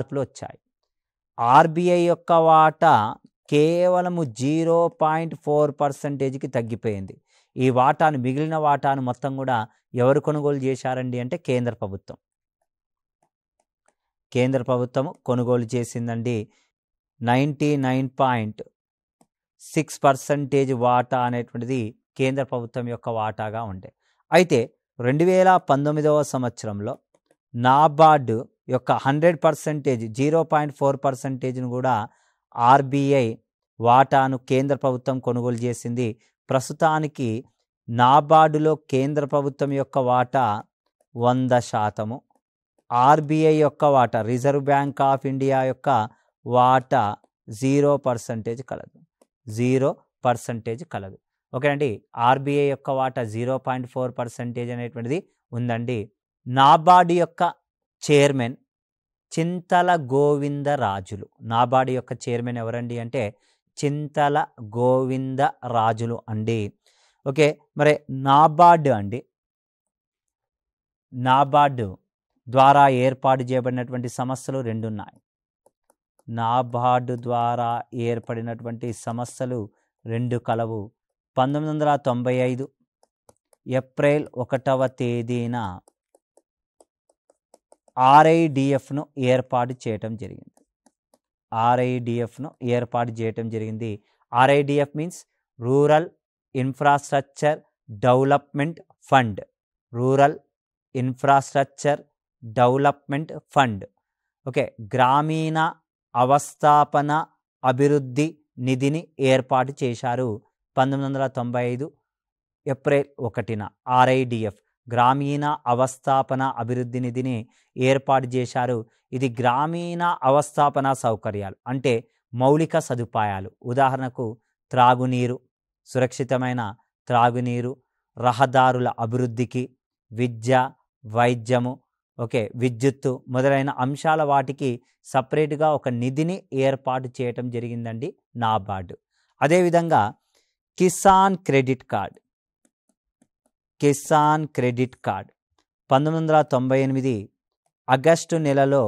మార్పులు వచ్చాయి ఆర్బీఐ యొక్క వాటా కేవలము జీరో పాయింట్ ఫోర్ పర్సంటేజ్కి తగ్గిపోయింది ఈ వాటాను మిగిలిన వాటాను మొత్తం కూడా ఎవరు కొనుగోలు చేశారండి అంటే కేంద్ర ప్రభుత్వం కేంద్ర ప్రభుత్వం కొనుగోలు చేసిందండి ninety nine point six percentage వాటా అనేటువంటిది కేంద్ర ప్రభుత్వం యొక్క వాటాగా ఉండే అయితే రెండు వేల పంతొమ్మిదవ సంవత్సరంలో నాబార్డు యొక్క hundred percentage zero point four పర్సెంటేజ్ను కూడా ఆర్బీఐ వాటాను కేంద్ర ప్రభుత్వం కొనుగోలు చేసింది ప్రస్తుతానికి నాబార్డులో కేంద్ర ప్రభుత్వం యొక్క వాటా వంద శాతము ఆర్బీఐ యొక్క వాటా రిజర్వ్ బ్యాంక్ ఆఫ్ ఇండియా యొక్క వాటా జీరో పర్సంటేజ్ కలదు జీరో పర్సంటేజ్ కలదు ఓకేనండి ఆర్బీఐ యొక్క వాటా జీరో పాయింట్ ఫోర్ పర్సంటేజ్ అనేటువంటిది ఉందండి నాబార్డు యొక్క చైర్మన్ చింతల గోవిందరాజులు నాబార్డు యొక్క చైర్మన్ ఎవరండి అంటే చింతల గోవిందరాజులు అండి ఓకే మరి నాబార్డు అండి నాబార్డు ద్వారా ఏర్పాటు చేయబడినటువంటి సమస్యలు రెండు ఉన్నాయి నాబార్డు ద్వారా ఏర్పడినటువంటి సమస్యలు రెండు కలవు పంతొమ్మిది వందల తొంభై ఐదు ఏప్రిల్ ఒకటవ తేదీన ఆర్ఐడిఎఫ్ను ఏర్పాటు చేయటం జరిగింది ఆర్ఐడిఎఫ్ను ఏర్పాటు చేయటం జరిగింది RIDF means rural infrastructure development fund rural infrastructure development fund okay గ్రామీణ అవస్థాపన అభివృద్ధి నిధిని ఏర్పాటు చేశారు పంతొమ్మిది వందల తొంభై ఐదు ఏప్రిల్ ఒకటిన ఆర్ఐడిఎఫ్ గ్రామీణ అవస్థాపన అభివృద్ధి నిధిని ఏర్పాటు చేశారు ఇది గ్రామీణ అవస్థాపన సౌకర్యాలు అంటే మౌలిక సదుపాయాలు ఉదాహరణకు త్రాగునీరు సురక్షితమైన త్రాగునీరు రహదారుల అభివృద్ధికి విద్య వైద్యము ఓకే విద్యుత్తు మొదలైన అంశాల వాటికి సపరేట్గా ఒక నిధిని ఏర్పాటు చేయటం జరిగిందండి నాబార్డు అదేవిధంగా Kisan credit card Kisan credit card పంతొమ్మిది వందల తొంభై ఎనిమిది ఆగస్టు నెలలో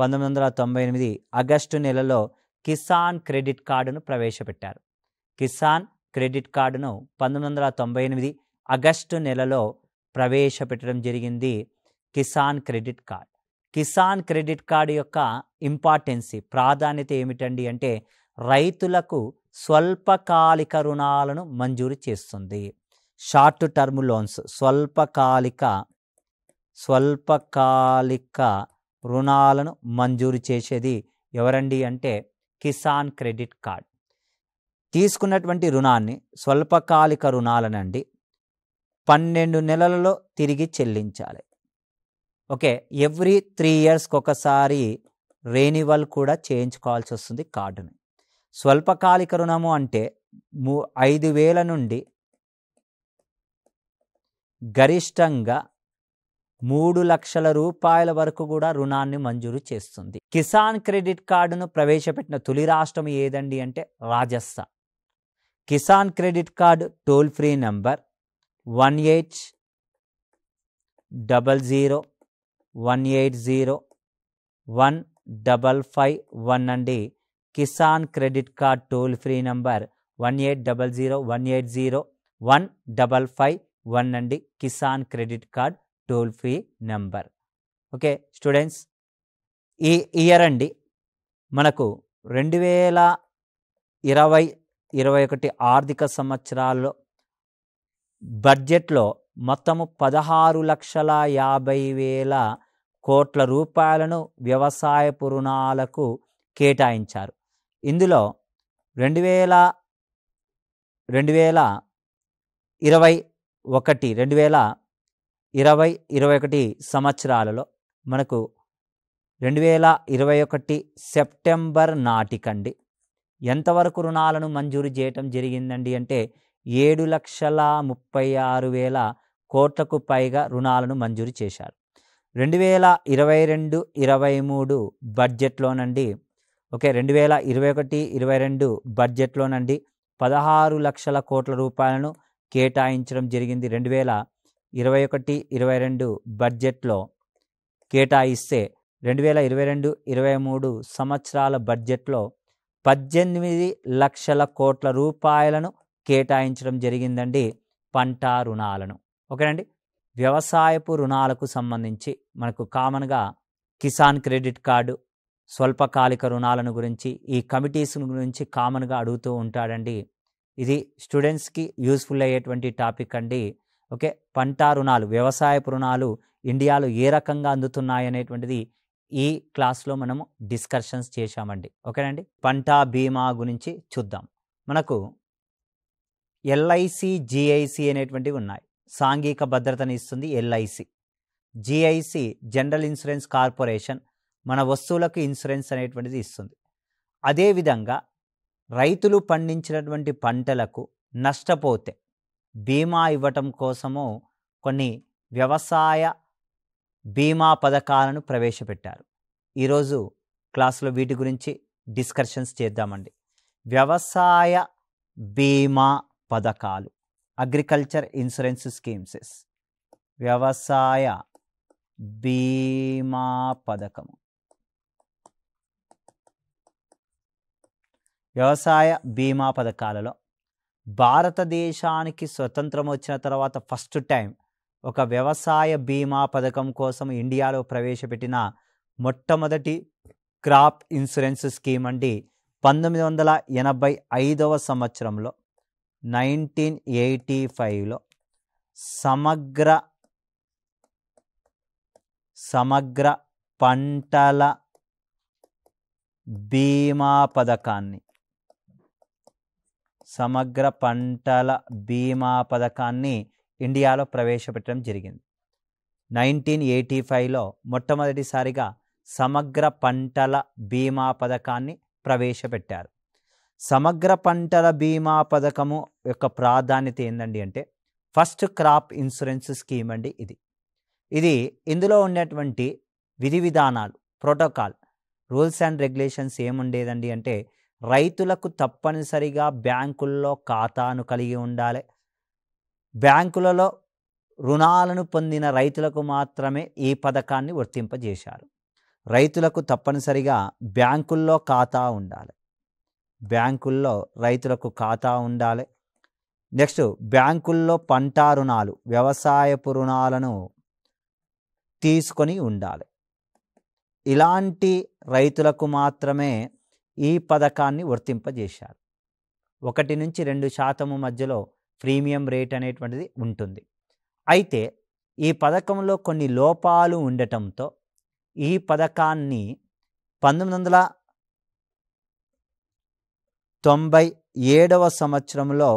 పంతొమ్మిది వందల తొంభై ఎనిమిది ఆగస్టు నెలలో కిసాన్ క్రెడిట్ కార్డును ప్రవేశపెట్టారు కిసాన్ క్రెడిట్ కార్డును పంతొమ్మిది వందల తొంభై ఎనిమిది ఆగస్టు నెలలో ప్రవేశపెట్టడం జరిగింది Kisan credit card Kisan credit card యొక్క ఇంపార్టెన్సీ ప్రాధాన్యత ఏమిటండి అంటే రైతులకు స్వల్పకాలిక రుణాలను మంజూరు చేస్తుంది షార్ట్ టర్మ్ లోన్స్ స్వల్పకాలిక స్వల్పకాలిక రుణాలను మంజూరు చేసేది ఎవరండి అంటే కిసాన్ క్రెడిట్ కార్డ్ తీసుకున్నటువంటి రుణాన్ని స్వల్పకాలిక రుణాలనండి పన్నెండు నెలలలో తిరిగి చెల్లించాలి ఓకే ఎవ్రీ త్రీ ఇయర్స్కి ఒకసారి రెన్యువల్ కూడా చేయించుకోవాల్సి వస్తుంది కార్డుని స్వల్పకాలిక రుణము అంటే మూ ఐదు వేల నుండి గరిష్టంగా మూడు లక్షల రూపాయల వరకు కూడా రుణాన్ని మంజూరు చేస్తుంది కిసాన్ క్రెడిట్ కార్డును ప్రవేశపెట్టిన తొలి రాష్ట్రం ఏదండి అంటే Rajasthan Kisan credit card toll free number one eight double zero one eight zero one double five one అండి Kisan credit card toll free number one eight double zero one eight zero one double five one అండి Kisan credit card toll free number okay students ఈ year అండి మనకు రెండు వేల ఇరవై ఇరవై ఒకటి ఆర్థిక సంవత్సరాల్లో బడ్జెట్లో మొత్తము పదహారు లక్షల యాభై వేల కోట్ల రూపాయలను వ్యవసాయపు రుణాలకు కేటాయించారు ఇందులో రెండు వేల రెండు వేల ఇరవై ఒకటి రెండు వేల ఇరవై ఇరవై ఒకటి సంవత్సరాలలో మనకు రెండు వేల ఇరవై ఒకటి సెప్టెంబర్ నాటికండి ఎంతవరకు రుణాలను మంజూరు చేయటం జరిగిందండి అంటే ఏడు లక్షల ముప్పై ఆరు వేల కోట్లకు పైగా రుణాలను మంజూరు చేశారు రెండు వేల ఇరవై రెండు ఇరవై మూడు బడ్జెట్లోనండి ఓకే రెండు వేల ఇరవై ఒకటి ఇరవై రెండు బడ్జెట్లోనండి పదహారు లక్షల కోట్ల రూపాయలను కేటాయించడం జరిగింది రెండు వేల ఇరవై ఒకటి ఇరవై రెండు బడ్జెట్లో కేటాయిస్తే రెండు వేల ఇరవై రెండు ఇరవై మూడు సంవత్సరాల బడ్జెట్లో పద్దెనిమిది లక్షల కోట్ల రూపాయలను కేటాయించడం జరిగిందండి పంట రుణాలను ఓకేనండి వ్యవసాయపు రుణాలకు సంబంధించి మనకు కామన్గా కిసాన్ క్రెడిట్ కార్డు స్వల్పకాలిక రుణాలను గురించి ఈ కమిటీస్ గురించి కామన్గా అడుగుతూ ఉంటాడండి ఇది స్టూడెంట్స్కి యూస్ఫుల్ అయ్యేటువంటి టాపిక్ అండి ఓకే పంట రుణాలు వ్యవసాయపు రుణాలు ఇండియాలో ఏ రకంగా అందుతున్నాయి అనేటువంటిది ఈ క్లాస్లో మనము డిస్కషన్స్ చేశామండి ఓకేనండి పంట బీమా గురించి చూద్దాం మనకు ఎల్ఐసి జిఐసి అనేటువంటివి ఉన్నాయి సాంఘిక భద్రతను ఇస్తుంది LIC GIC general insurance corporation మన వస్తువులకు ఇన్సూరెన్స్ అనేటువంటిది ఇస్తుంది అదేవిధంగా రైతులు పండించినటువంటి పంటలకు నష్టపోతే బీమా ఇవ్వటం కోసము కొన్ని వ్యవసాయ బీమా పథకాలను ప్రవేశపెట్టారు ఈరోజు క్లాసులో వీటి గురించి డిస్కషన్స్ చేద్దామండి వ్యవసాయ బీమా పథకాలు అగ్రికల్చర్ ఇన్సూరెన్స్ స్కీమ్సెస్ వ్యవసాయ బీమా పథకము వ్యవసాయ బీమా పథకాలలో భారతదేశానికి స్వతంత్రం వచ్చిన తర్వాత ఫస్ట్ టైం ఒక వ్యవసాయ బీమా పథకం కోసం ఇండియాలో ప్రవేశపెట్టిన మొట్టమొదటి క్రాప్ ఇన్సూరెన్స్ స్కీమ్ అండి పంతొమ్మిది వందల ఎనభై ఐదవ సంవత్సరంలో నైన్టీన్ ఎయిటీ ఫైవ్లో సమగ్ర సమగ్ర పంటల బీమా పథకాన్ని సమగ్ర పంటల బీమా పథకాన్ని ఇండియాలో ప్రవేశపెట్టడం జరిగింది నైన్టీన్ ఎయిటీ ఫైవ్లో మొట్టమొదటిసారిగా సమగ్ర పంటల బీమా పథకాన్ని ప్రవేశపెట్టారు సమగ్ర పంటల బీమా పథకము యొక్క ప్రాధాన్యత ఏందండి అంటే ఫస్ట్ క్రాప్ ఇన్సూరెన్స్ స్కీమ్ అండి ఇది ఇది ఇందులో ఉన్నటువంటి విధి విధానాలు ప్రోటోకాల్ రూల్స్ అండ్ రెగ్యులేషన్స్ ఏముండేదండి అంటే రైతులకు తప్పనిసరిగా బ్యాంకుల్లో ఖాతాను కలిగి ఉండాలి బ్యాంకులలో రుణాలను పొందిన రైతులకు మాత్రమే ఈ పథకాన్ని వర్తింపజేశారు రైతులకు తప్పనిసరిగా బ్యాంకుల్లో ఖాతా ఉండాలి బ్యాంకుల్లో రైతులకు ఖాతా ఉండాలి నెక్స్ట్ బ్యాంకుల్లో పంట రుణాలు వ్యవసాయపు రుణాలను తీసుకొని ఉండాలి ఇలాంటి రైతులకు మాత్రమే ఈ పథకాన్ని వర్తింపజేశారు ఒకటి నుంచి రెండు శాతము మధ్యలో ప్రీమియం రేట్ అనేటువంటిది ఉంటుంది అయితే ఈ పథకంలో కొన్ని లోపాలు ఉండటంతో ఈ పథకాన్ని పంతొమ్మిది వందల తొంభై ఏడవ సంవత్సరంలో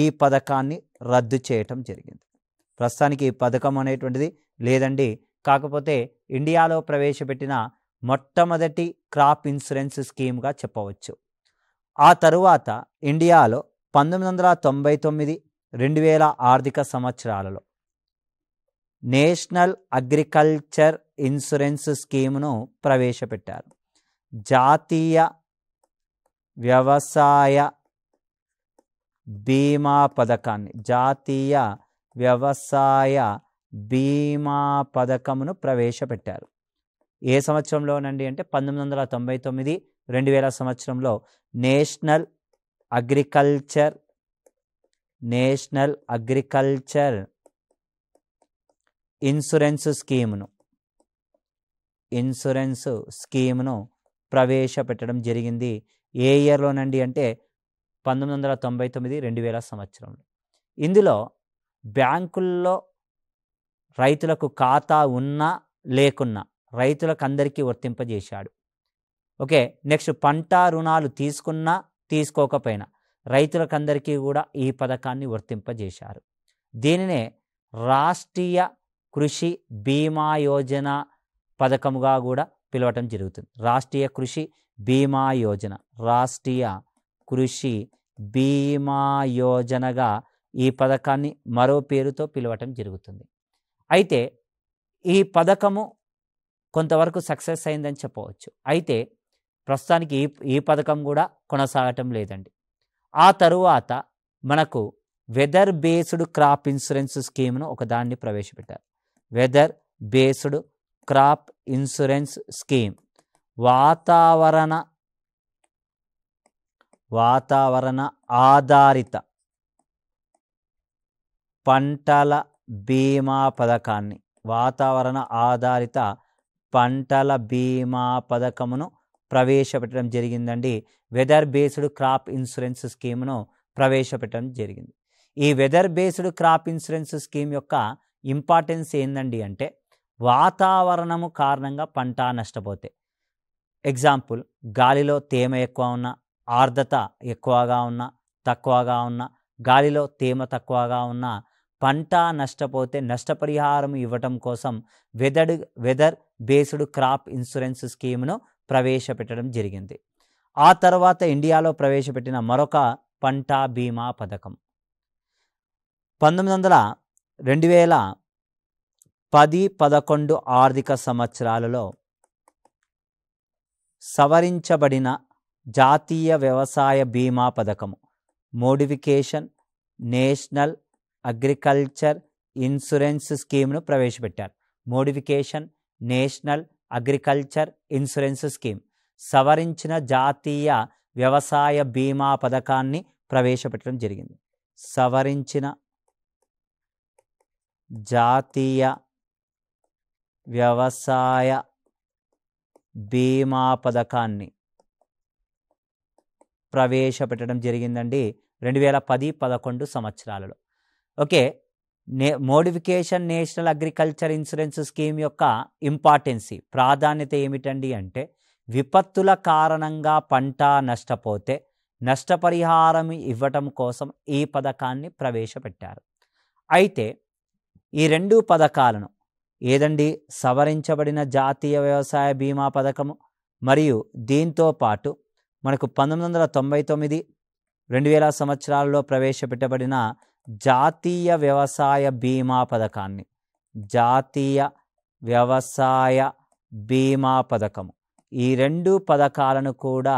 ఈ పథకాన్ని రద్దు చేయటం జరిగింది ప్రస్తుతానికి ఈ పథకం అనేటువంటిది లేదండి కాకపోతే ఇండియాలో ప్రవేశపెట్టిన మొట్టమొదటి క్రాప్ ఇన్సూరెన్స్ స్కీమ్గా చెప్పవచ్చు ఆ తరువాత ఇండియాలో పంతొమ్మిది వందల తొంభై తొమ్మిది రెండు వేల ఆర్థిక సంవత్సరాలలో నేషనల్ అగ్రికల్చర్ ఇన్సూరెన్స్ స్కీమ్ను ప్రవేశపెట్టారు జాతీయ వ్యవసాయ బీమా పథకాన్ని జాతీయ వ్యవసాయ బీమా పథకమును ప్రవేశపెట్టారు ఏ సంవత్సరంలోనండి అంటే పంతొమ్మిది వందల తొంభై తొమ్మిది రెండు వేల సంవత్సరంలో national agriculture national agriculture insurance స్కీమ్ను ఇన్సూరెన్స్ స్కీమ్ను ప్రవేశపెట్టడం జరిగింది ఏ ఇయర్లోనండి అంటే పంతొమ్మిది వందల తొంభై తొమ్మిది రెండు వేల సంవత్సరంలో ఇందులో బ్యాంకుల్లో రైతులకు ఖాతా ఉన్నా లేకున్నా రైతులకు అందరికీ వర్తింపజేశాడు ఓకే నెక్స్ట్ పంట రుణాలు తీసుకున్నా తీసుకోకపోయినా రైతులకందరికీ కూడా ఈ పథకాన్ని వర్తింపజేశారు దీనినే రాష్ట్రీయ కృషి బీమా యోజన పథకముగా కూడా పిలవటం జరుగుతుంది రాష్ట్రీయ కృషి బీమా యోజన రాష్ట్రీయ కృషి బీమా యోజనగా ఈ పథకాన్ని మరో పేరుతో పిలవటం జరుగుతుంది అయితే ఈ పథకము కొంతవరకు సక్సెస్ అయిందని చెప్పవచ్చు అయితే ప్రస్తుతానికి ఈ ఈ పథకం కూడా కొనసాగటం లేదండి ఆ తరువాత మనకు వెదర్ బేస్డ్ క్రాప్ ఇన్సూరెన్స్ స్కీమ్ను ఒకదాన్ని ప్రవేశపెట్టారు weather based crop insurance scheme వాతావరణ వాతావరణ ఆధారిత పంటల బీమా పథకాన్ని వాతావరణ ఆధారిత పంటల బీమా పథకమును ప్రవేశపెట్టడం జరిగిందండి వెదర్ బేస్డ్ క్రాప్ ఇన్సూరెన్స్ స్కీమ్ను ప్రవేశపెట్టడం జరిగింది ఈ weather based crop insurance scheme యొక్క ఇంపార్టెన్స్ ఏందండి అంటే వాతావరణము కారణంగా పంట నష్టపోతే ఎగ్జాంపుల్ గాలిలో తేమ ఎక్కువ ఉన్న ఆర్ద్రత ఎక్కువగా ఉన్న తక్కువగా ఉన్న గాలిలో తేమ తక్కువగా ఉన్న పంట నష్టపోతే నష్టపరిహారం ఇవ్వటం కోసం weather weather based crop insurance స్కీమ్ను ప్రవేశపెట్టడం జరిగింది ఆ తర్వాత ఇండియాలో ప్రవేశపెట్టిన మరొక పంట బీమా పథకం పంతొమ్మిది వందల రెండు వేల పది పదకొండు ఆర్థిక సంవత్సరాలలో సవరించబడిన జాతీయ వ్యవసాయ బీమా పథకము మోడిఫికేషన్ నేషనల్ అగ్రికల్చర్ ఇన్సూరెన్స్ స్కీమ్ను ప్రవేశపెట్టారు modification national agriculture insurance scheme సవరించిన జాతీయ వ్యవసాయ బీమా పథకాన్ని ప్రవేశపెట్టడం జరిగింది సవరించిన జాతీయ వ్యవసాయ బీమా పథకాన్ని ప్రవేశపెట్టడం జరిగిందండి రెండు వేల పది పదకొండు సంవత్సరాలలో ఓకే నే modification national agriculture insurance scheme యొక్క ఇంపార్టెన్సీ ప్రాధాన్యత ఏమిటండి అంటే విపత్తుల కారణంగా పంట నష్టపోతే నష్టపరిహారం ఇవ్వటం కోసం ఈ పథకాన్ని ప్రవేశపెట్టారు అయితే ఈ రెండు పథకాలను ఏదండి సవరించబడిన జాతీయ వ్యవసాయ బీమా పథకము మరియు దీంతో పాటు మనకు పంతొమ్మిది వందల తొంభై తొమ్మిది రెండు వేల సంవత్సరాల్లో ప్రవేశపెట్టబడిన జాతీయ వ్యవసాయ బీమా పథకాన్ని జాతీయ వ్యవసాయ బీమా పథకము ఈ రెండు పథకాలను కూడా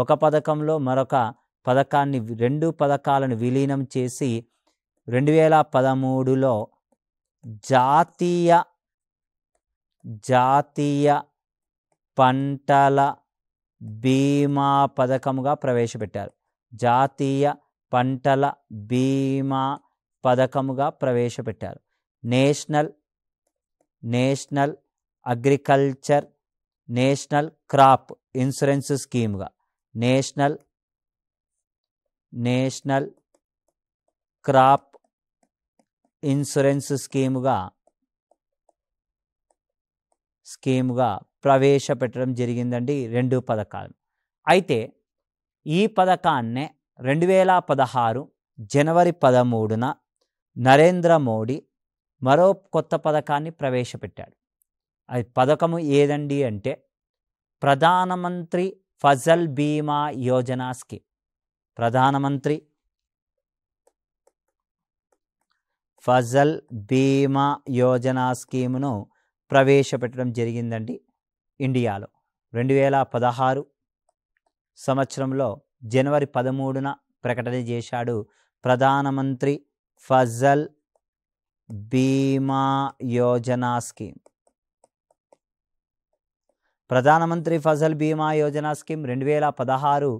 ఒక పథకంలో మరొక పథకాన్ని రెండు పథకాలను విలీనం చేసి రెండు వేల పదమూడులో జాతీయ జాతీయ పంటల బీమా పథకముగా ప్రవేశపెట్టారు జాతీయ పంటల బీమా పథకముగా ప్రవేశపెట్టారు national national agriculture national crop insurance స్కీమ్గా నేషనల్ నేషనల్ క్రాప్ ఇన్సూరెన్స్ స్కీముగా స్కీముగా ప్రవేశపెట్టడం జరిగిందండి రెండు పథకాలు అయితే ఈ పథకాన్నే రెండు వేల పదహారు జనవరి పదమూడున నరేంద్ర మోడీ మరో కొత్త పథకాన్ని ప్రవేశపెట్టాడు అది పథకము ఏదండి అంటే ప్రధానమంత్రి ఫజల్ బీమా యోజన స్కీమ్ ప్రధానమంత్రి ఫజల్ బీమా యోజన స్కీమును ప్రవేశపెట్టడం జరిగిందండి ఇండియాలో రెండు వేల పదహారు సంవత్సరంలో జనవరి పదమూడున ప్రకటన చేశాడు ప్రధానమంత్రి ఫజల్ బీమా యోజన స్కీమ్ ప్రధానమంత్రి ఫజల్ బీమా యోజన స్కీమ్ రెండు వేల పదహారు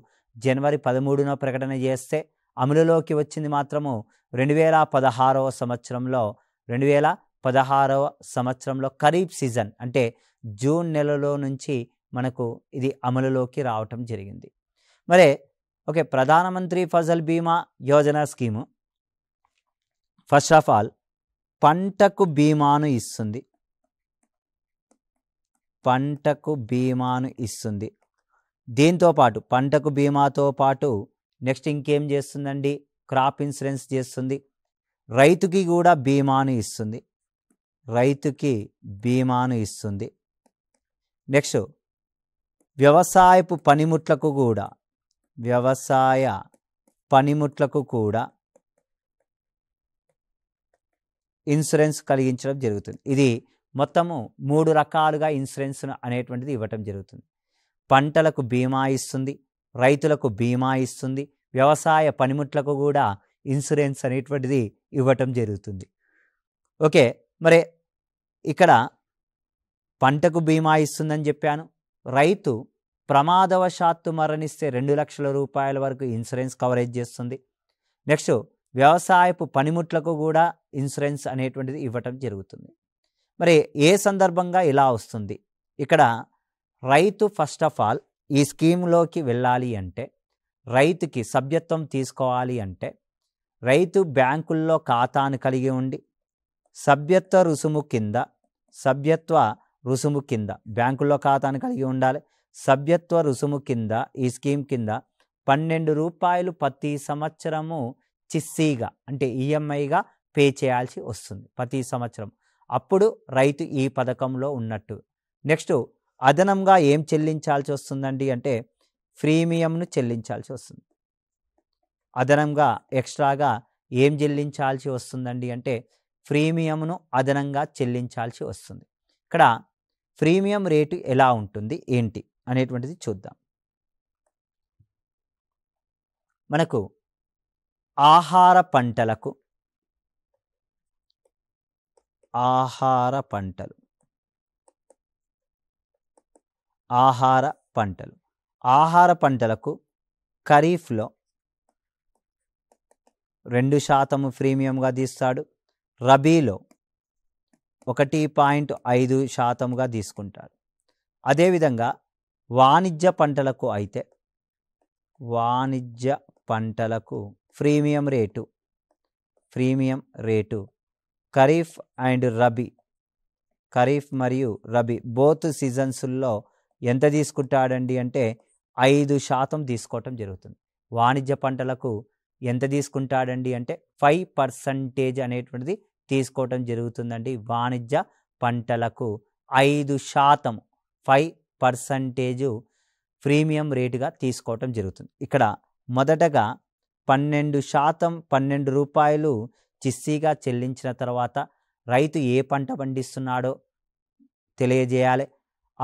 జనవరి పదమూడున ప్రకటన చేస్తే అమలులోకి వచ్చింది మాత్రము రెండు వేల పదహారవ సంవత్సరంలో రెండు వేల పదహారవ సంవత్సరంలో ఖరీఫ్ సీజన్ అంటే జూన్ నెలలో నుంచి మనకు ఇది అమలులోకి రావటం జరిగింది మరి okay Pradhanmantri Fasal Bima Yojana scheme first of all పంటకు బీమాను ఇస్తుంది పంటకు బీమాను ఇస్తుంది దీంతో పాటు పంటకు బీమాతో పాటు నెక్స్ట్ ఇంకేం చేస్తుందండి క్రాప్ ఇన్సూరెన్స్ చేస్తుంది రైతుకి కూడా బీమాను ఇస్తుంది రైతుకి బీమాను ఇస్తుంది నెక్స్ట్ వ్యవసాయపు పనిముట్లకు కూడా వ్యవసాయ పనిముట్లకు కూడా ఇన్సూరెన్స్ కలిగించడం జరుగుతుంది ఇది మొత్తము మూడు రకాలుగా ఇన్సూరెన్స్ అనేటువంటిది ఇవ్వటం జరుగుతుంది పంటలకు బీమా ఇస్తుంది రైతులకు బీమా ఇస్తుంది వ్యవసాయ పనిముట్లకు కూడా ఇన్సూరెన్స్ అనేటువంటిది ఇవ్వటం జరుగుతుంది ఓకే మరి ఇక్కడ పంటకు బీమా ఇస్తుందని చెప్పాను రైతు ప్రమాదవశాత్తు మరణిస్తే రెండు లక్షల రూపాయల వరకు ఇన్సూరెన్స్ కవరేజ్ చేస్తుంది నెక్స్ట్ వ్యవసాయపు పనిముట్లకు కూడా ఇన్సూరెన్స్ అనేటువంటిది ఇవ్వటం జరుగుతుంది మరి ఏ సందర్భంగా ఇలా వస్తుంది ఇక్కడ రైతు ఫస్ట్ ఆఫ్ ఆల్ ఈ స్కీమ్లోకి వెళ్ళాలి అంటే రైతుకి సభ్యత్వం తీసుకోవాలి అంటే రైతు బ్యాంకుల్లో ఖాతాను కలిగి ఉండి సభ్యత్వ రుసుము కింద సభ్యత్వ రుసుము కింద బ్యాంకుల్లో ఖాతాను కలిగి ఉండాలి సభ్యత్వ రుసుము కింద ఈ స్కీమ్ కింద పన్నెండు రూపాయలు ప్రతి సంవత్సరము చిస్సీగా అంటే ఈఎంఐగా పే చేయాల్సి వస్తుంది ప్రతి సంవత్సరం అప్పుడు రైతు ఈ పథకంలో ఉన్నట్టు నెక్స్ట్ అదనంగా ఏం చెల్లించాల్సి వస్తుందండి అంటే ప్రీమియంను చెల్లించాల్సి వస్తుంది అదనంగా ఎక్స్ట్రాగా ఏం చెల్లించాల్సి వస్తుందండి అంటే ప్రీమియంను అదనంగా చెల్లించాల్సి వస్తుంది ఇక్కడ ప్రీమియం రేటు ఎలా ఉంటుంది ఏంటి అనేటువంటిది చూద్దాం మనకు ఆహార పంటలకు ఆహార పంటలు ఆహార పంటలు ఆహార పంటలకు ఖరీఫ్లో రెండు శాతము ప్రీమియంగా తీస్తాడు రబీలో ఒకటి పాయింట్ ఐదు శాతంగా తీసుకుంటాడు అదేవిధంగా వాణిజ్య పంటలకు అయితే వాణిజ్య పంటలకు premium rate premium rate Kharif and Rabi Kharif మరియు రబీ బోత్ సీజన్స్లో ఎంత తీసుకుంటాడండి అంటే ఐదు శాతం తీసుకోవటం జరుగుతుంది వాణిజ్య పంటలకు ఎంత తీసుకుంటాడండి అంటే ఫైవ్ పర్సంటేజ్ అనేటువంటిది తీసుకోవటం జరుగుతుందండి వాణిజ్య పంటలకు ఐదు శాతం ఫైవ్ పర్సంటేజు ప్రీమియం రేటుగా తీసుకోవటం జరుగుతుంది ఇక్కడ మొదటగా పన్నెండు శాతం పన్నెండు రూపాయలు చిస్సీగా చెల్లించిన తర్వాత రైతు ఏ పంట పండిస్తున్నాడో తెలియజేయాలి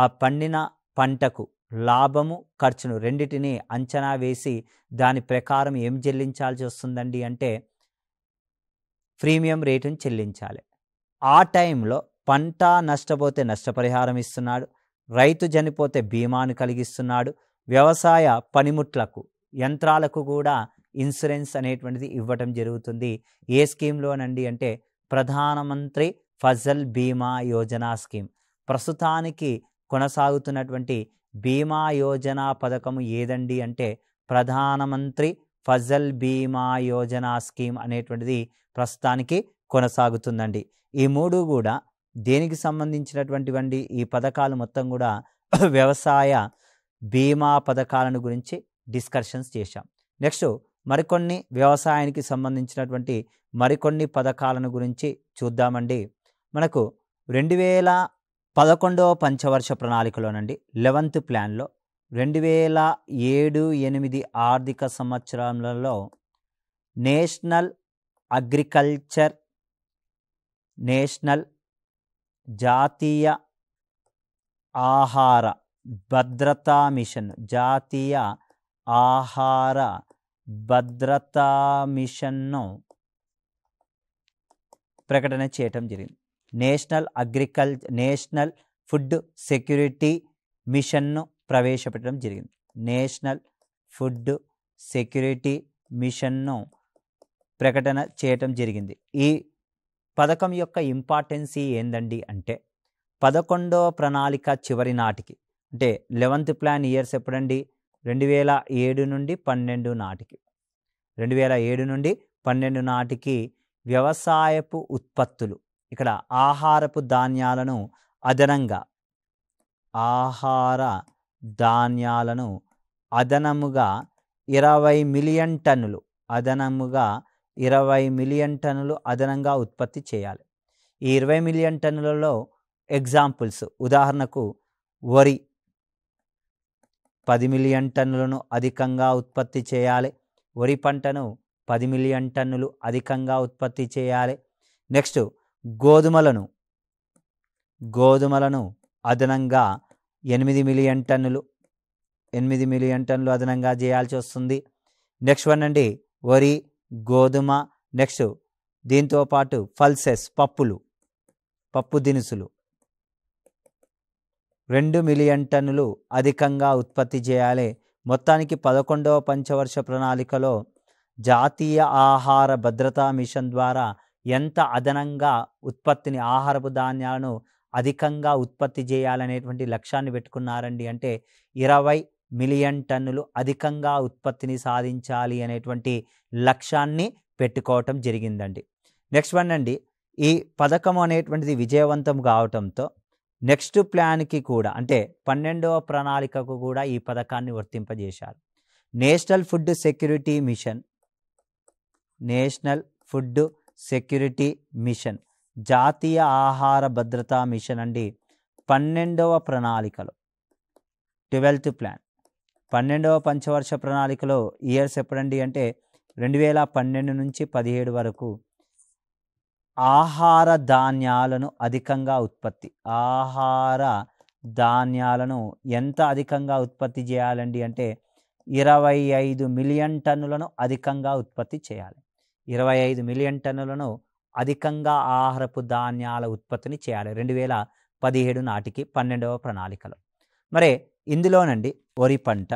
ఆ పండిన పంటకు లాభము ఖర్చును రెండిటిని అంచనా వేసి దాని ప్రకారం ఏం చెల్లించాల్సి వస్తుందండి అంటే ప్రీమియం రేటును చెల్లించాలి ఆ టైంలో పంట నష్టపోతే నష్టపరిహారం ఇస్తున్నాడు రైతు చనిపోతే బీమాను కలిగిస్తున్నాడు వ్యవసాయ పనిముట్లకు యంత్రాలకు కూడా ఇన్సూరెన్స్ అనేటువంటిది ఇవ్వటం జరుగుతుంది ఏ స్కీమ్లోనండి అంటే ప్రధానమంత్రి ఫజల్ బీమా యోజన స్కీమ్ ప్రస్తుతానికి కొనసాగుతున్నటువంటి బీమా యోజన పథకము ఏదండి అంటే ప్రధానమంత్రి ఫజల్ బీమా యోజన స్కీమ్ అనేటువంటిది ప్రస్తుతానికి కొనసాగుతుందండి ఈ మూడు కూడా దేనికి సంబంధించినటువంటివండి ఈ పథకాలు మొత్తం కూడా వ్యవసాయ బీమా పథకాలను గురించి డిస్కషన్స్ చేశాం నెక్స్ట్ మరికొన్ని వ్యవసాయానికి సంబంధించినటువంటి మరికొన్ని పథకాలను గురించి చూద్దామండి మనకు రెండు వేల పదకొండవ పంచవర్ష ప్రణాళికలోనండి లెవెంత్ ప్లాన్లో రెండు వేల ఏడు ఎనిమిది ఆర్థిక సంవత్సరాలలో నేషనల్ అగ్రికల్చర్ నేషనల్ జాతీయ ఆహార భద్రతా మిషన్ జాతీయ ఆహార భద్రతా మిషన్ను ప్రకటన చేయటం జరిగింది national agriculture national food security మిషన్ను ప్రవేశపెట్టడం జరిగింది నేషనల్ ఫుడ్ సెక్యూరిటీ మిషన్ను ప్రకటన చేయటం జరిగింది ఈ పథకం యొక్క ఇంపార్టెన్సీ ఏందండి అంటే పదకొండో ప్రణాళిక చివరి నాటికి అంటే లెవెంత్ ప్లాన్ ఇయర్స్ ఎప్పుడండి రెండు వేల ఏడు నుండి పన్నెండు నాటికి రెండు వేల ఏడు నుండి పన్నెండు నాటికి వ్యవసాయపు ఉత్పత్తులు ఇక్కడ ఆహారపు ధాన్యాలను అదనంగా ఆహార ధాన్యాలను అదనముగా ఇరవై మిలియన్ టన్నులు అదనముగా ఇరవై మిలియన్ టన్నులు అదనంగా ఉత్పత్తి చేయాలి ఈ ఇరవై మిలియన్ టన్నులలో ఎగ్జాంపుల్స్ ఉదాహరణకు వరి పది మిలియన్ టన్నులను అధికంగా ఉత్పత్తి చేయాలి వరి పంటను పది మిలియన్ టన్నులు అధికంగా ఉత్పత్తి చేయాలి నెక్స్ట్ గోధుమలను గోధుమలను అదనంగా ఎనిమిది మిలియన్ టన్నులు ఎనిమిది మిలియన్ టన్నులు అదనంగా చేయాల్సి వస్తుంది నెక్స్ట్ వన్ అండి వరి గోధుమ నెక్స్ట్ దీంతో పాటు పల్సెస్ పప్పులు పప్పు దినుసులు రెండు మిలియన్ టన్నులు అధికంగా ఉత్పత్తి చేయాలి మొత్తానికి పదకొండవ పంచవర్ష ప్రణాళికలో జాతీయ ఆహార భద్రతా మిషన్ ద్వారా ఎంత అదనంగా ఉత్పత్తిని ఆహారపు ధాన్యాలను అధికంగా ఉత్పత్తి చేయాలనేటువంటి లక్ష్యాన్ని పెట్టుకున్నారండి అంటే ఇరవై మిలియన్ టన్నులు అధికంగా ఉత్పత్తిని సాధించాలి అనేటువంటి లక్ష్యాన్ని పెట్టుకోవటం జరిగిందండి నెక్స్ట్ వన్ అండి ఈ పథకం అనేటువంటిది విజయవంతం కావటంతో నెక్స్ట్ ప్లాన్కి కూడా అంటే పన్నెండవ ప్రణాళికకు కూడా ఈ పథకాన్ని వర్తింపజేశారు national food security mission national food security mission జాతీయ ఆహార భద్రతా మిషన్ అండి పన్నెండవ ప్రణాళికలో ట్వెల్త్ ప్లాన్ పన్నెండవ పంచవర్ష ప్రణాళికలో ఇయర్స్ ఎప్పుడండి అంటే రెండు వేల పన్నెండు నుంచి పదిహేడు వరకు ఆహార ధాన్యాలను అధికంగా ఉత్పత్తి ఆహార ధాన్యాలను ఎంత అధికంగా ఉత్పత్తి చేయాలండి అంటే ఇరవై ఐదు మిలియన్ టన్నులను అధికంగా ఉత్పత్తి చేయాలి ఇరవై ఐదు మిలియన్ టన్నులను అధికంగా ఆహారపు ధాన్యాల ఉత్పత్తిని చేయాలి రెండు వేల పదిహేడు నాటికి పన్నెండవ ప్రణాళికలో మరి ఇందులోనండి వరి పంట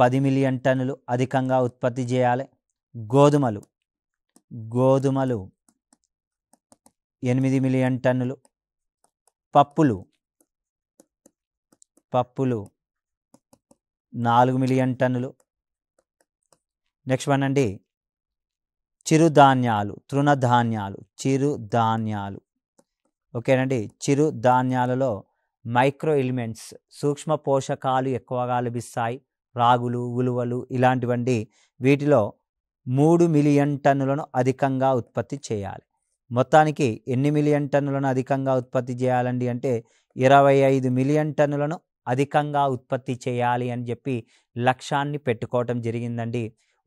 పది మిలియన్ టన్నులు అధికంగా ఉత్పత్తి చేయాలి గోధుమలు గోధుమలు ఎనిమిది మిలియన్ టన్నులు పప్పులు పప్పులు నాలుగు మిలియన్ టన్నులు నెక్స్ట్ వన్ అండి చిరుధాన్యాలు తృణధాన్యాలు చిరుధాన్యాలు ఓకేనండి చిరుధాన్యాలలో మైక్రో ఎలిమెంట్స్ సూక్ష్మ పోషకాలు ఎక్కువగా లభిస్తాయి రాగులు ఉలువలు ఇలాంటివండి వీటిలో మూడు మిలియన్ టన్నులను అధికంగా ఉత్పత్తి చేయాలి మొత్తానికి ఎన్ని మిలియన్ టన్నులను అధికంగా ఉత్పత్తి చేయాలండి అంటే ఇరవై ఐదు మిలియన్ టన్నులను అధికంగా ఉత్పత్తి చేయాలి అని చెప్పి లక్ష్యాన్ని పెట్టుకోవటం జరిగిందండి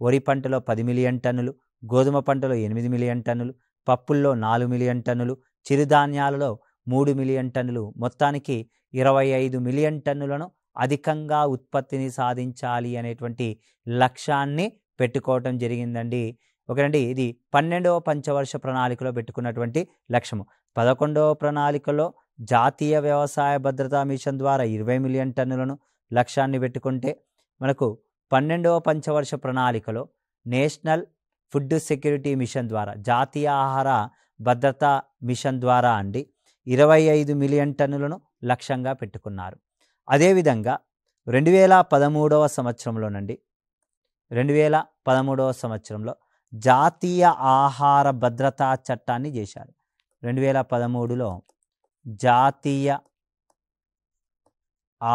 వరి పంటలో పది మిలియన్ టన్నులు గోధుమ పంటలో ఎనిమిది మిలియన్ టన్నులు పప్పుల్లో నాలుగు మిలియన్ టన్నులు చిరుధాన్యాలలో మూడు మిలియన్ టన్నులు మొత్తానికి ఇరవై ఐదు మిలియన్ టన్నులను అధికంగా ఉత్పత్తిని సాధించాలి అనేటువంటి లక్ష్యాన్ని పెట్టుకోవటం జరిగిందండి ఓకేనండి ఇది పన్నెండవ పంచవర్ష ప్రణాళికలో పెట్టుకున్నటువంటి లక్ష్యము పదకొండవ ప్రణాళికలో జాతీయ వ్యవసాయ భద్రతా మిషన్ ద్వారా ఇరవై మిలియన్ టన్నులను లక్ష్యాన్ని పెట్టుకుంటే మనకు పన్నెండవ పంచవర్ష ప్రణాళికలో నేషనల్ ఫుడ్ సెక్యూరిటీ మిషన్ ద్వారా జాతీయ ఆహార భద్రతా మిషన్ ద్వారా అండి ఇరవై ఐదు మిలియన్ టన్నులను లక్ష్యంగా పెట్టుకున్నారు అదేవిధంగా రెండు వేల పదమూడవ సంవత్సరంలోనండి రెండు వేల పదమూడవ సంవత్సరంలో జాతీయ ఆహార భద్రతా చట్టాన్ని చేశారు రెండు వేల పదమూడులో జాతీయ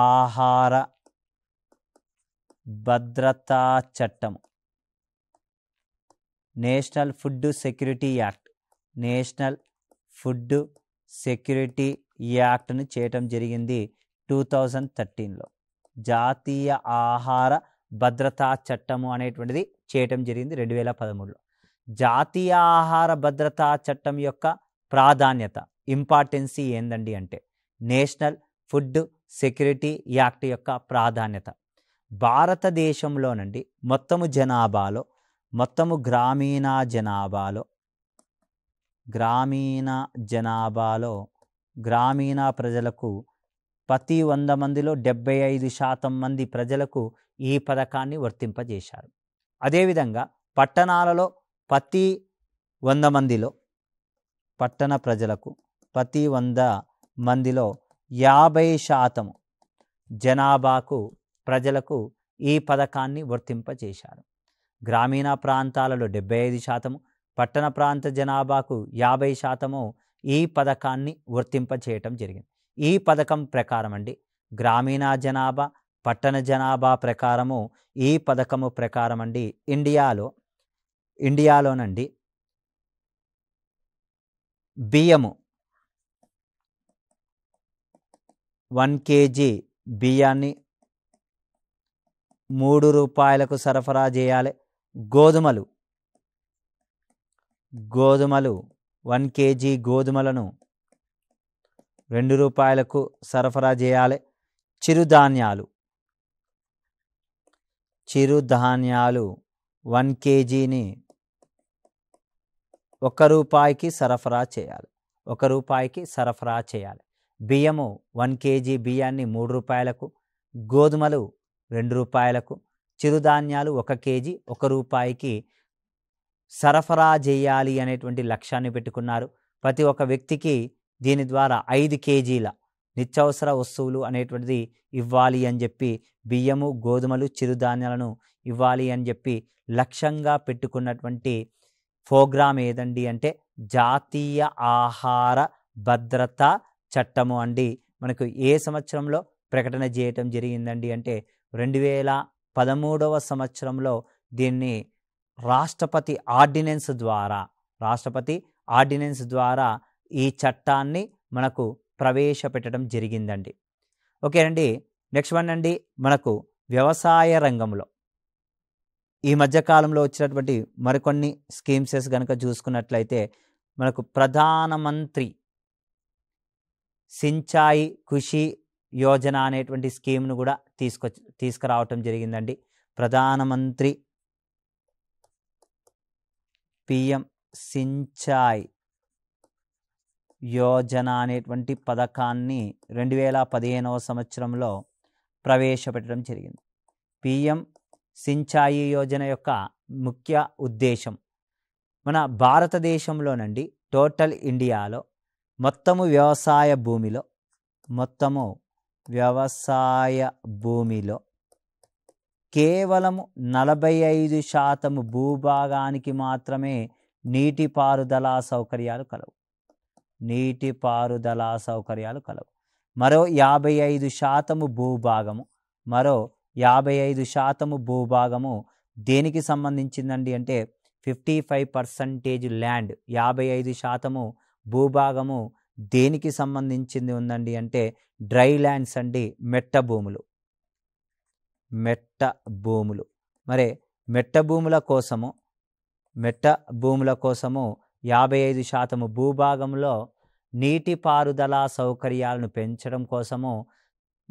ఆహార భద్రతా చట్టం national food security act national food security యాక్ట్ను చేయటం జరిగింది టూ థౌజండ్ థర్టీన్లో జాతీయ ఆహార భద్రతా చట్టము అనేటువంటిది చేయటం జరిగింది రెండు వేల పదమూడులో జాతీయ ఆహార భద్రతా చట్టం యొక్క ప్రాధాన్యత ఇంపార్టెన్సీ ఏందండి అంటే నేషనల్ ఫుడ్ సెక్యూరిటీ యాక్ట్ యొక్క ప్రాధాన్యత భారతదేశంలోనండి మొత్తము జనాభాలో మొత్తము గ్రామీణ జనాభాలో గ్రామీణ జనాభాలో గ్రామీణ ప్రజలకు ప్రతి వంద మందిలో డెబ్బై ఐదు శాతం మంది ప్రజలకు ఈ పథకాన్ని వర్తింపజేశారు అదేవిధంగా పట్టణాలలో ప్రతి వంద మందిలో పట్టణ ప్రజలకు ప్రతి వంద మందిలో యాభై శాతము జనాభాకు ప్రజలకు ఈ పథకాన్ని వర్తింపజేశారు గ్రామీణ ప్రాంతాలలో డెబ్బై ఐదు శాతము పట్టణ ప్రాంత జనాభాకు యాభై శాతము ఈ పథకాన్ని వర్తింపచేయటం జరిగింది ఈ పథకం ప్రకారం అండి గ్రామీణ జనాభా పట్టణ జనాభా ప్రకారము ఈ పథకము ప్రకారం అండి ఇండియాలో ఇండియాలోనండి బియ్యము వన్ కేజీ బియ్యాన్ని మూడు రూపాయలకు సరఫరా చేయాలి గోధుమలు గోధుమలు వన్ కేజీ గోధుమలను రెండు రూపాయలకు సరఫరా చేయాలి చిరుధాన్యాలు చిరుధాన్యాలు వన్ కేజీని ఒక రూపాయికి సరఫరా చేయాలి ఒక రూపాయికి సరఫరా చేయాలి బియ్యము వన్ కేజీ బియ్యాన్ని మూడు రూపాయలకు గోధుమలు రెండు రూపాయలకు చిరుధాన్యాలు ఒక కేజీ ఒక రూపాయికి సరఫరా చేయాలి అనేటువంటి లక్ష్యాన్ని పెట్టుకున్నారు ప్రతి ఒక్క వ్యక్తికి దీని ద్వారా ఐదు కేజీల నిత్యావసర వస్తువులు అనేటువంటిది ఇవ్వాలి అని చెప్పి బియ్యము గోధుమలు చిరుధాన్యాలను ఇవ్వాలి అని చెప్పి లక్ష్యంగా పెట్టుకున్నటువంటి ప్రోగ్రామ్ ఏదండి అంటే జాతీయ ఆహార భద్రతా చట్టము అండి మనకు ఏ సంవత్సరంలో ప్రకటన చేయటం జరిగిందండి అంటే రెండు వేల పదమూడవ సంవత్సరంలో దీన్ని రాష్ట్రపతి ఆర్డినెన్స్ ద్వారా రాష్ట్రపతి ఆర్డినెన్స్ ద్వారా ఈ చట్టాన్ని మనకు ప్రవేశపెట్టడం జరిగిందండి ఓకేనండి నెక్స్ట్ వన్ అండి మనకు వ్యవసాయ రంగంలో ఈ మధ్యకాలంలో వచ్చినటువంటి మరికొన్ని స్కీమ్సెస్ కనుక చూసుకున్నట్లయితే మనకు ప్రధానమంత్రి సించాయి కృషి యోజన అనేటువంటి స్కీమ్ను కూడా తీసుకొచ్చి తీసుకురావటం జరిగిందండి ప్రధానమంత్రి పిఎం సించాయ్ యోజన అనేటువంటి పథకాన్ని రెండు వేల పదిహేనవ సంవత్సరంలో ప్రవేశపెట్టడం జరిగింది పిఎం సించాయి యోజన యొక్క ముఖ్య ఉద్దేశం మన భారతదేశంలోనండి టోటల్ ఇండియాలో మొత్తము వ్యవసాయ భూమిలో మొత్తము వ్యవసాయ భూమిలో కేవలం నలభై ఐదు శాతం భూభాగానికి మాత్రమే నీటిపారుదల సౌకర్యాలు కలవు నీటిపారుదల సౌకర్యాలు కలవు మరో యాభై ఐదు శాతము భూభాగము మరో యాభై ఐదు శాతము భూభాగము దేనికి సంబంధించిందండి అంటే ఫిఫ్టీ ఫైవ్ పర్సంటేజ్ ల్యాండ్ యాభై ఐదు శాతము భూభాగము దేనికి సంబంధించింది ఉందండి అంటే డ్రై ల్యాండ్స్ అండి మెట్ట భూములు మెట్ట భూములు మరే మెట్ట భూముల కోసము మెట్ట భూముల కోసము యాభై ఐదు శాతము భూభాగంలో నీటిపారుదల సౌకర్యాలను పెంచడం కోసము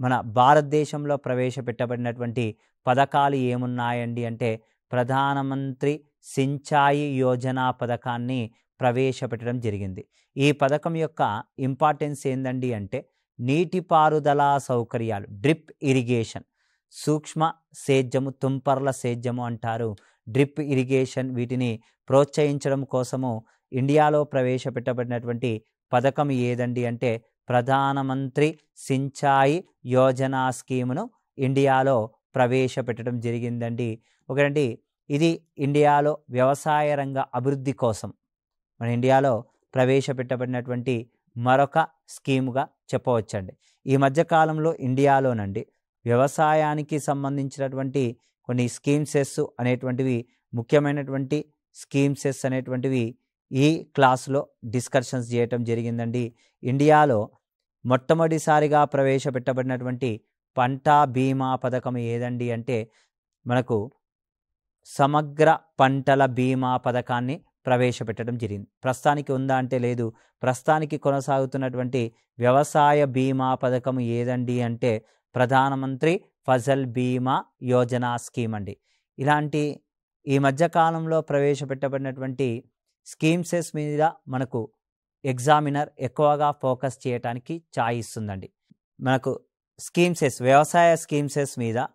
మన భారతదేశంలో ప్రవేశపెట్టబడినటువంటి పథకాలు ఏమున్నాయండి అంటే ప్రధానమంత్రి సించాయి యోజన పథకాన్ని ప్రవేశపెట్టడం జరిగింది ఈ పథకం యొక్క ఇంపార్టెన్స్ ఏందండి అంటే నీటిపారుదల సౌకర్యాలు డ్రిప్ ఇరిగేషన్ సూక్ష్మ సేద్యము తుంపర్ల సేద్యము అంటారు డ్రిప్ ఇరిగేషన్ వీటిని ప్రోత్సహించడం కోసము ఇండియాలో ప్రవేశపెట్టబడినటువంటి పథకం ఏదండి అంటే ప్రధానమంత్రి సించాయి యోజన స్కీమును ఇండియాలో ప్రవేశపెట్టడం జరిగిందండి ఒకటండి ఇది ఇండియాలో వ్యవసాయ రంగ అభివృద్ధి కోసం మన ఇండియాలో ప్రవేశపెట్టబడినటువంటి మరొక స్కీముగా చెప్పవచ్చండి ఈ మధ్యకాలంలో ఇండియాలోనండి వ్యవసాయానికి సంబంధించినటువంటి కొన్ని స్కీమ్సెస్ అనేటువంటివి ముఖ్యమైనటువంటి స్కీమ్సెస్ అనేటువంటివి ఈ క్లాసులో డిస్కషన్స్ చేయటం జరిగిందండి ఇండియాలో మొట్టమొదటిసారిగా ప్రవేశపెట్టబడినటువంటి పంట బీమా పథకం ఏదండి అంటే మనకు సమగ్ర పంటల బీమా పథకాన్ని ప్రవేశపెట్టడం జరిగింది ప్రస్తుతానికి ఉందా అంటే లేదు ప్రస్తుతానికి కొనసాగుతున్నటువంటి వ్యవసాయ బీమా పథకం ఏదండి అంటే ప్రధానమంత్రి ఫజల్ బీమా యోజన స్కీమ్ అండి ఇలాంటి ఈ మధ్యకాలంలో ప్రవేశపెట్టబడినటువంటి స్కీమ్సెస్ మీద మనకు ఎగ్జామినర్ ఎక్కువగా ఫోకస్ చేయటానికి ఛాయిస్తుందండి మనకు స్కీమ్సెస్ వ్యవసాయ స్కీమ్సెస్ మీద